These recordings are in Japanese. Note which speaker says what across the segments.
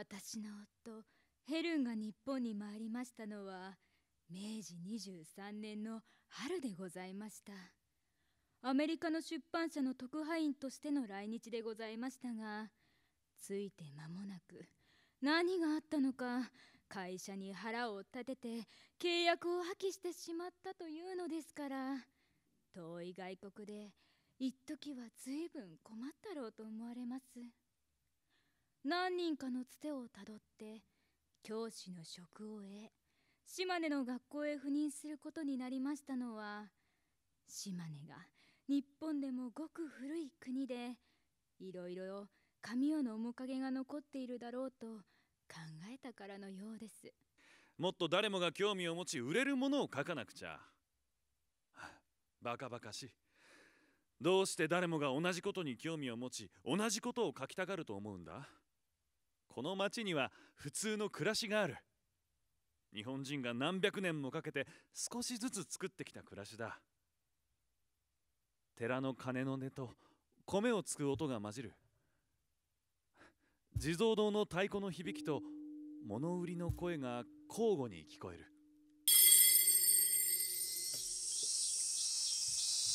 Speaker 1: 私の夫ヘルンが日本に参りましたのは明治23年の春でございましたアメリカの出版社の特派員としての来日でございましたがついて間もなく何があったのか会社に腹を立てて契約を破棄してしまったというのですから遠い外国で一時はずいぶん困ったろうと思われます。何人かのつてをたどって教師の職を得島根の学校へ赴任することになりましたのは島根が日本でもごく古い国でいろいろ神代の面影が残っているだろうと考えたからのようです
Speaker 2: もっと誰もが興味を持ち売れるものを書かなくちゃバカバカしいどうして誰もが同じことに興味を持ち同じことを書きたがると思うんだこの町には普通の暮らしがある日本人が何百年もかけて少しずつ作ってきた暮らしだ寺の鐘の音と米をつく音が混じる地蔵堂の太鼓の響きと物売りの声が
Speaker 3: 交互に聞こえる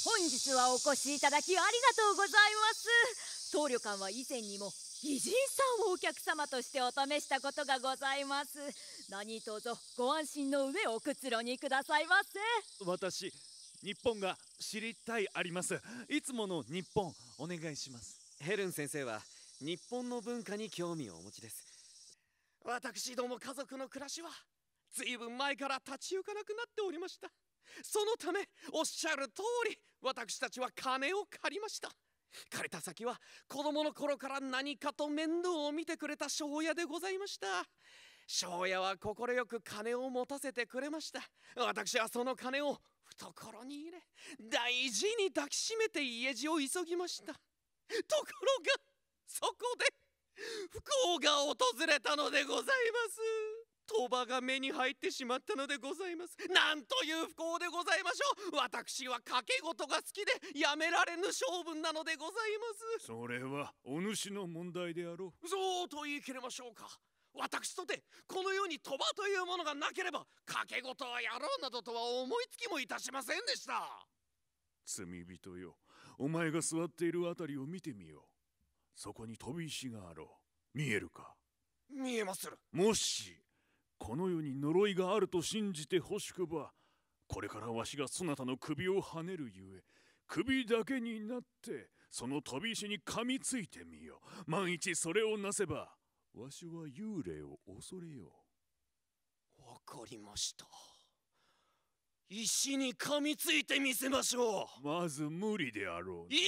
Speaker 3: 本日はお越しいただきありがとうございます当旅館は以前にも偉人さんをお客様としてお試したことがございます何卒ご安心の上おくつろにくださいませ
Speaker 2: 私日本が知りたいありますいつもの日本お願いしますヘルン先生は日本の文化に興味をお持ちです私ども家族の暮らしはずいぶん前から立ち行かなくなっておりましたそのためおっしゃる通り私たちは金を借りました枯れた先は子供の頃から何かと面倒を見てくれた庄屋でございました庄屋は快く金を持たせてくれました私はその金を懐に入れ大事に抱きしめて家路を急ぎましたところがそこで不幸が訪れたのでございます。鳥羽が目に入ってしまったのでございますなんという不幸でございましょう私は賭け事が好きでやめられぬ性分なのでございますそれはお主の問題であろうそうと言い切れましょうか私とてこの世に鳥羽というものがなければ賭け事はやろうなどとは思いつきもいたしませんでした罪人よお前が座っているあたりを見てみようそこに飛び石があろう見えるか見えますもしこの世に呪いがあると信じてほしくばこれからわしがそなたの首をはねるゆえ首だけになってその飛び石に噛みついてみよう万一それをなせばわしは幽霊を恐れようわかりました石に噛みついてみせましょうまず無理であろういい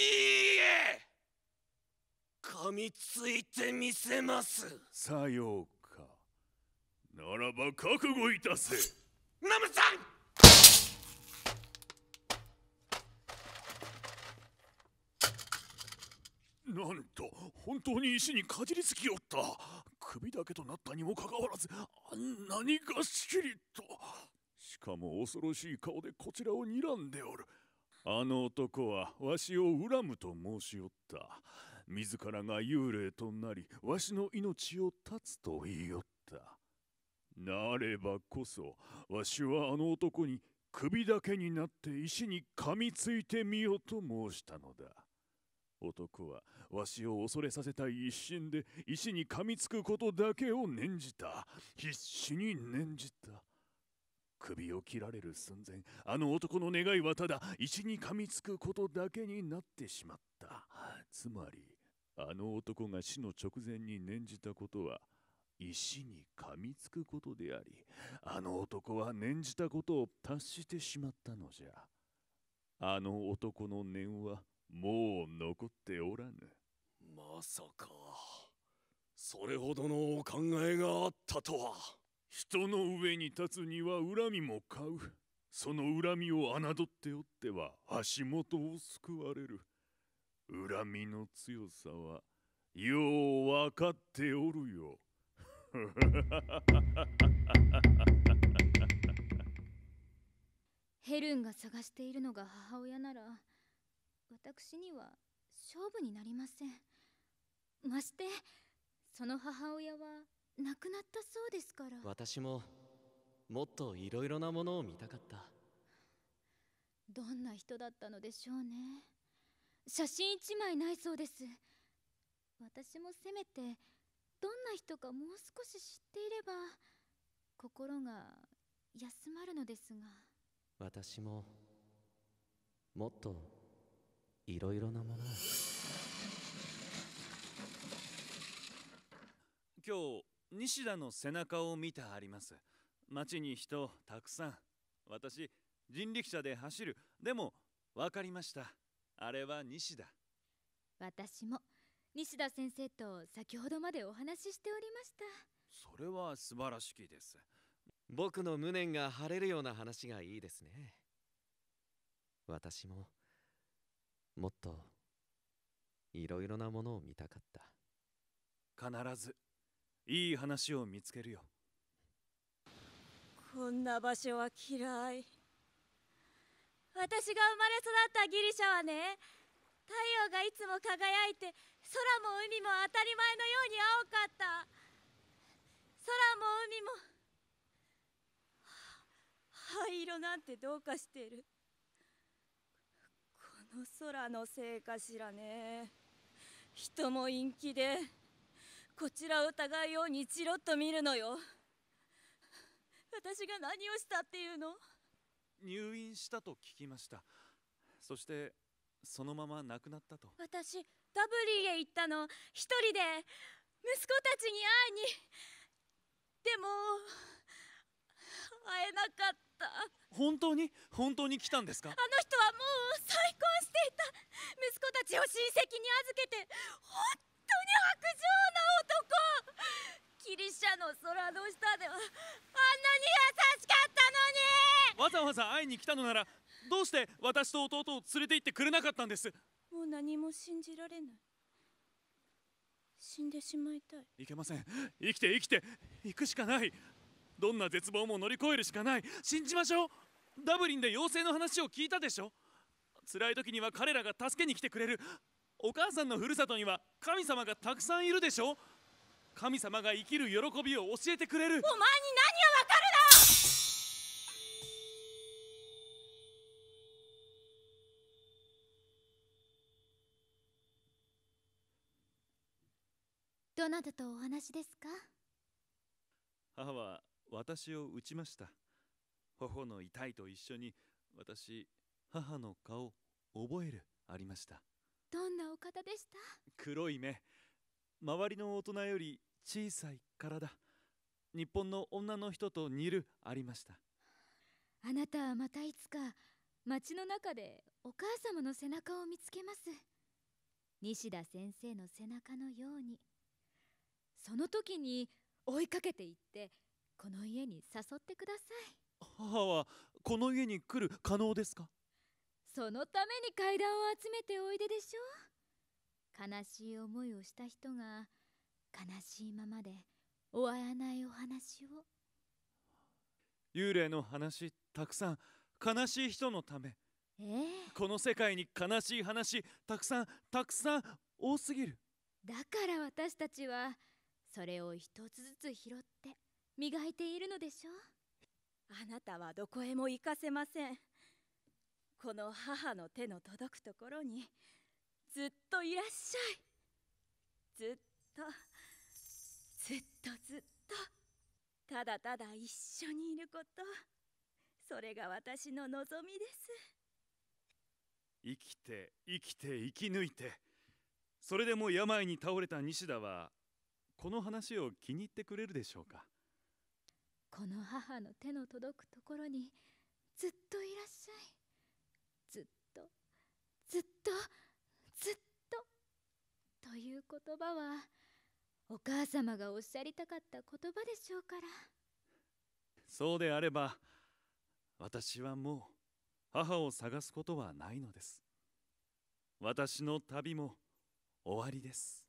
Speaker 2: え噛みついてみせますさようならば覚悟いたせナムさんなんと本当に石にかじりつきおった首だけとなったにもかかわらずあんなにがっしりとしかも恐ろしい顔でこちらを睨んでおるあの男はわしを恨むと申しおった自らが幽霊となりわしの命を絶つと言いおったなればこそわしはあの男に首だけになって石に噛みついてみよと申したのだ男はわしを恐れさせたい一心で石に噛みつくことだけを念じた必死に念じた首を切られる寸前あの男の願いはただ石に噛みつくことだけになってしまったつまりあの男が死の直前に念じたことは石に噛みつくことでありあの男は念じたことを達してしまったのじゃあの男の念はもう残っておらぬまさかそれほどのお考えがあったとは人の上に立つには恨みも買うその恨みを侮っておっては足元を救われる恨みの強さはよう分かっておるよ
Speaker 1: ヘルンが探しているのが母親なら私には勝負になりませんましてその母親は亡くなったそうですから
Speaker 2: 私ももっといろいろなものを見たかった
Speaker 1: どんな人だったのでしょうね写真一枚ないそうです私もせめてい人かもう少し知っていれば心が休まるのですが
Speaker 2: 私ももっといろいろなもの今日西田の背中を見てあります街に人たくさん私人力車で走るでも分かりましたあれは西田
Speaker 1: 私も西田先生と先ほどまでお話ししておりました
Speaker 2: それは素晴らしきです僕の無念が晴れるような話がいいですね私ももっといろいろなものを見たかった必ずいい話を見つけるよ
Speaker 3: こんな場所は嫌い私が生まれ育ったギリシャはね太陽がいつも輝いて空も海も当たり前のように青かった空も海も灰色なんてどうかしてるこの空のせいかしらね人も陰気でこちらを疑いようにチロッと見るのよ私が何をしたっていうの
Speaker 2: 入院したと聞きましたそしてそのまま亡くなったと
Speaker 3: 私ダブリーへ行ったの一人で息子たちに会いにでも会えなかった
Speaker 2: 本当に本当に来たんですかあの
Speaker 3: 人はもう再婚していた息子たちを親戚に預けて本当に薄情な男ギリシャの空の下ではあんなに優しかったの
Speaker 2: にわざわざ会いに来たのならどうして私と弟を連れて行ってくれなかったんです
Speaker 3: もう何も信じられない死んでしまいたい
Speaker 2: いけません生きて生きて行くしかないどんな絶望も乗り越えるしかない信じましょうダブリンで妖精の話を聞いたでしょ辛い時には彼らが助けに来てくれるお母さんのふるさとには神様がたくさんいるでしょ神様が生きる喜びを教えてくれるお前に何
Speaker 3: を
Speaker 1: どなたとお話ですか
Speaker 2: 母は私を打ちました頬の痛いと一緒に私母の顔覚えるありました
Speaker 1: どんなお方でした
Speaker 2: 黒い目周りの大人より小さい体日本の女の人と似るありました
Speaker 1: あなたはまたいつか街の中でお母様の背中を見つけます西田先生の背中のように。その時に追いかけていってこの家に誘ってください
Speaker 2: 母はこの家に来る可能ですか
Speaker 1: そのために階段を集めておいででしょう悲しい思いをした人が悲しいままで終わらないお話を
Speaker 2: 幽霊の話たくさん悲しい人のため、えー、この世界に悲しい話たくさんたくさん多すぎる
Speaker 1: だから
Speaker 3: 私たちはそれを一つずつ拾って磨いているのでしょうあなたはどこへも行かせませんこの母の手の届くところにずっといらっしゃいずっとずっとずっとただただ一緒にいることそれが私の望みです
Speaker 2: 生きて生きて生き抜いてそれでも病に倒れた西田はこの話を気に入ってくれるでしょうか
Speaker 1: この母の手の届くところにずっといらっしゃいずっとずっとずっとという言葉はお母様がおっしゃりたかった言葉でしょうから
Speaker 2: そうであれば私はもう母を探すことはないのです私の旅も終わりです